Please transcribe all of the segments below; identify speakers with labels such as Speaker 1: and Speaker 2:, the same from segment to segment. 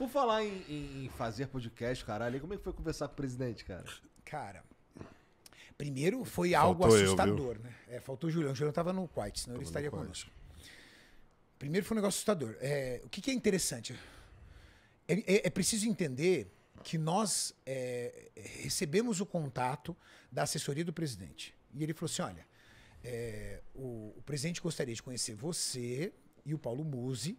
Speaker 1: Por falar em, em fazer podcast, caralho, como é que foi conversar com o presidente, cara? Cara, primeiro foi algo faltou assustador,
Speaker 2: eu, né? É, faltou o Julião. O Julião tava no White, senão tava ele estaria conosco. Primeiro foi um negócio assustador. É, o que, que, é interessante? É, é, é preciso entender que nós é, recebemos o contato da assessoria do presidente. E ele falou assim: olha, é, o, o presidente gostaria de conhecer você e o Paulo Musi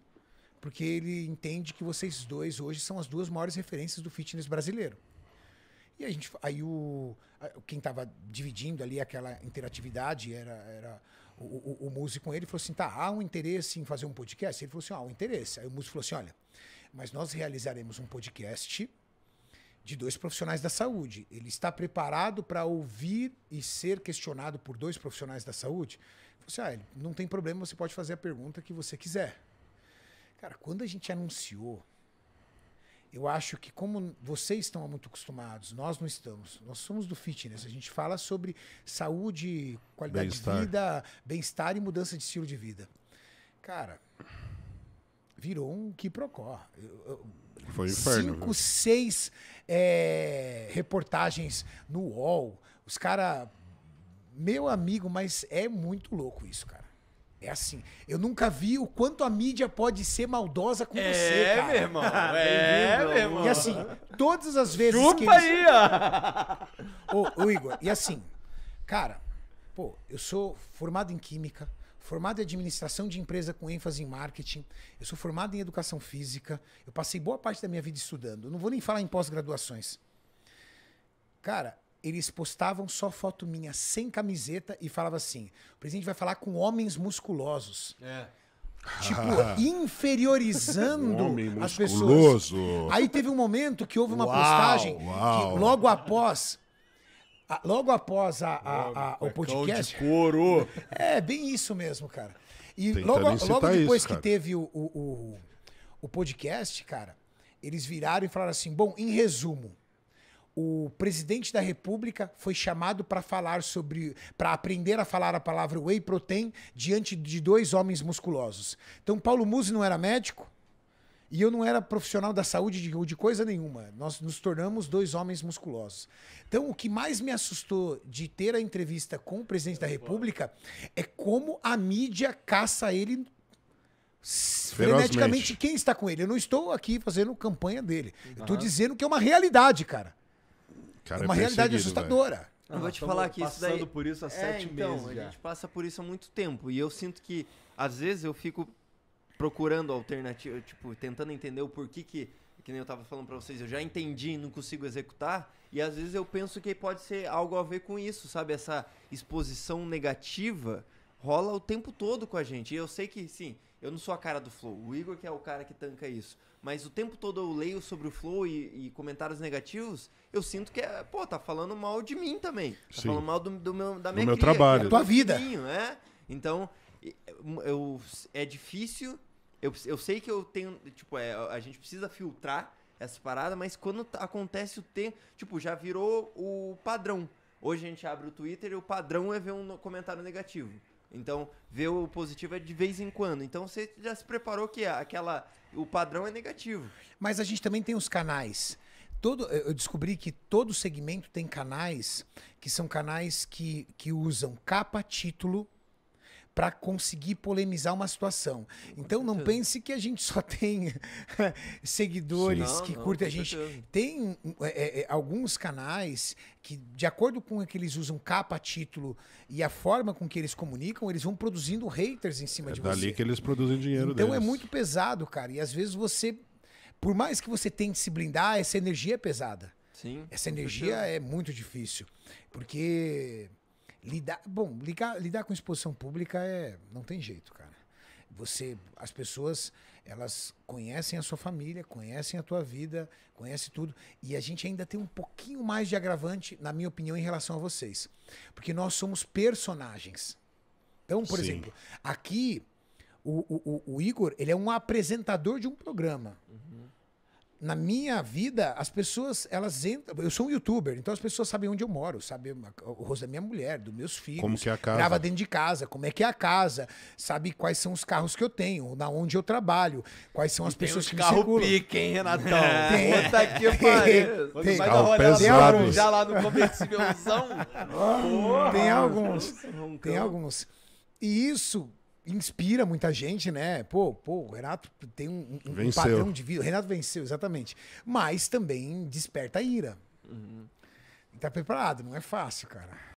Speaker 2: porque ele entende que vocês dois hoje são as duas maiores referências do fitness brasileiro. E a gente, aí o quem estava dividindo ali aquela interatividade era, era o, o, o Muzi com ele falou assim, tá, há um interesse em fazer um podcast? Ele falou assim, ah, um interesse. Aí o Muzi falou assim, olha, mas nós realizaremos um podcast de dois profissionais da saúde. Ele está preparado para ouvir e ser questionado por dois profissionais da saúde? Ele falou assim, ah, não tem problema, você pode fazer a pergunta que você quiser. Cara, quando a gente anunciou, eu acho que como vocês estão muito acostumados, nós não estamos. Nós somos do fitness. A gente fala sobre saúde, qualidade bem de vida, bem-estar e mudança de estilo de vida. Cara, virou um quiprocó. Eu,
Speaker 1: Foi inferno. Cinco, viu?
Speaker 2: seis é, reportagens no UOL. Os caras... Meu amigo, mas é muito louco isso, cara. É assim, eu nunca vi o quanto a mídia pode ser maldosa com é, você, cara. Meu irmão,
Speaker 1: é, meu irmão. E assim,
Speaker 2: todas as vezes Chupa que Chupa aí, ó. Ô, ô, Igor, e assim, cara, pô, eu sou formado em química, formado em administração de empresa com ênfase em marketing, eu sou formado em educação física, eu passei boa parte da minha vida estudando. não vou nem falar em pós-graduações. Cara, eles postavam só foto minha sem camiseta e falava assim: o presidente vai falar com homens musculosos.
Speaker 1: É. Tipo, inferiorizando as pessoas. Aí
Speaker 2: teve um momento que houve uma uau, postagem uau. que logo após. A, logo após a, a, o é podcast. De couro. É, bem isso mesmo, cara. E logo, logo depois isso, que teve o, o, o, o podcast, cara, eles viraram e falaram assim: bom, em resumo, o presidente da República foi chamado para falar sobre, para aprender a falar a palavra whey protein diante de dois homens musculosos. Então, Paulo Musi não era médico e eu não era profissional da saúde de, de coisa nenhuma. Nós nos tornamos dois homens musculosos. Então, o que mais me assustou de ter a entrevista com o presidente da República é como a mídia caça ele freneticamente quem está com ele. Eu não estou aqui fazendo campanha dele. Uhum. Eu estou dizendo que é uma realidade, cara.
Speaker 1: Cara, é, é uma realidade assustadora. Eu vou ah, te falar que isso daí... passando por isso há é, sete então, meses então A gente passa por isso há muito tempo. E eu sinto que, às vezes, eu fico procurando alternativa, tipo, tentando entender o porquê que, que nem eu tava falando para vocês, eu já entendi e não consigo executar, e às vezes eu penso que pode ser algo a ver com isso, sabe? Essa exposição negativa rola o tempo todo com a gente. E eu sei que, sim, eu não sou a cara do Flow. O Igor que é o cara que tanca isso. Mas o tempo todo eu leio sobre o Flow e, e comentários negativos, eu sinto que é, pô, tá falando mal de mim também. Tá Sim. falando mal do, do meu, da minha meu cria, trabalho. da Tua vida. filhinho, né? Então, eu, é difícil. Eu, eu sei que eu tenho. Tipo, é, a gente precisa filtrar essa parada, mas quando acontece o tempo. Tipo, já virou o padrão. Hoje a gente abre o Twitter e o padrão é ver um comentário negativo. Então, ver o positivo é de vez em quando. Então, você já se preparou que aquela o padrão é negativo. Mas
Speaker 2: a gente também tem os canais. Todo, eu descobri que todo segmento tem canais que são canais que, que usam capa, título para conseguir polemizar uma situação. Então não pense que a gente só tem eh, seguidores não, que não, curtem a gente. Certeza. Tem é, é, alguns canais que, de acordo com o que eles usam capa, título e a forma com que eles comunicam, eles vão produzindo haters em cima é de dali
Speaker 1: você. dali que eles produzem dinheiro Então é deles. é
Speaker 2: muito pesado, cara. E às vezes você, por mais que você tente se blindar, essa energia é pesada.
Speaker 1: Sim. Essa energia é
Speaker 2: muito difícil. Porque Lidar, bom, ligar, lidar com exposição pública é não tem jeito, cara. Você, as pessoas, elas conhecem a sua família, conhecem a tua vida, conhecem tudo, e a gente ainda tem um pouquinho mais de agravante, na minha opinião, em relação a vocês, porque nós somos personagens. Então, por Sim. exemplo, aqui o, o, o, Igor, ele é um apresentador de um programa. Uhum na minha vida, as pessoas, elas entram. Eu sou um youtuber, então as pessoas sabem onde eu moro, sabem o rosto da minha mulher, dos meus filhos. Como que é a casa? Grava dentro de casa, como é que é a casa, sabe quais são os carros que eu tenho, na onde eu trabalho, quais são as tem pessoas que me circulam. carro pique, hein, Renatão? Tem, Puta que pariu. Tem, tem, carro Já lá no comercialzão. tem alguns, tem alguns. E isso inspira muita gente, né? Pô, pô o Renato tem um, um padrão de vida. O Renato venceu, exatamente. Mas também desperta a ira. Uhum. Tá preparado, não é fácil, cara.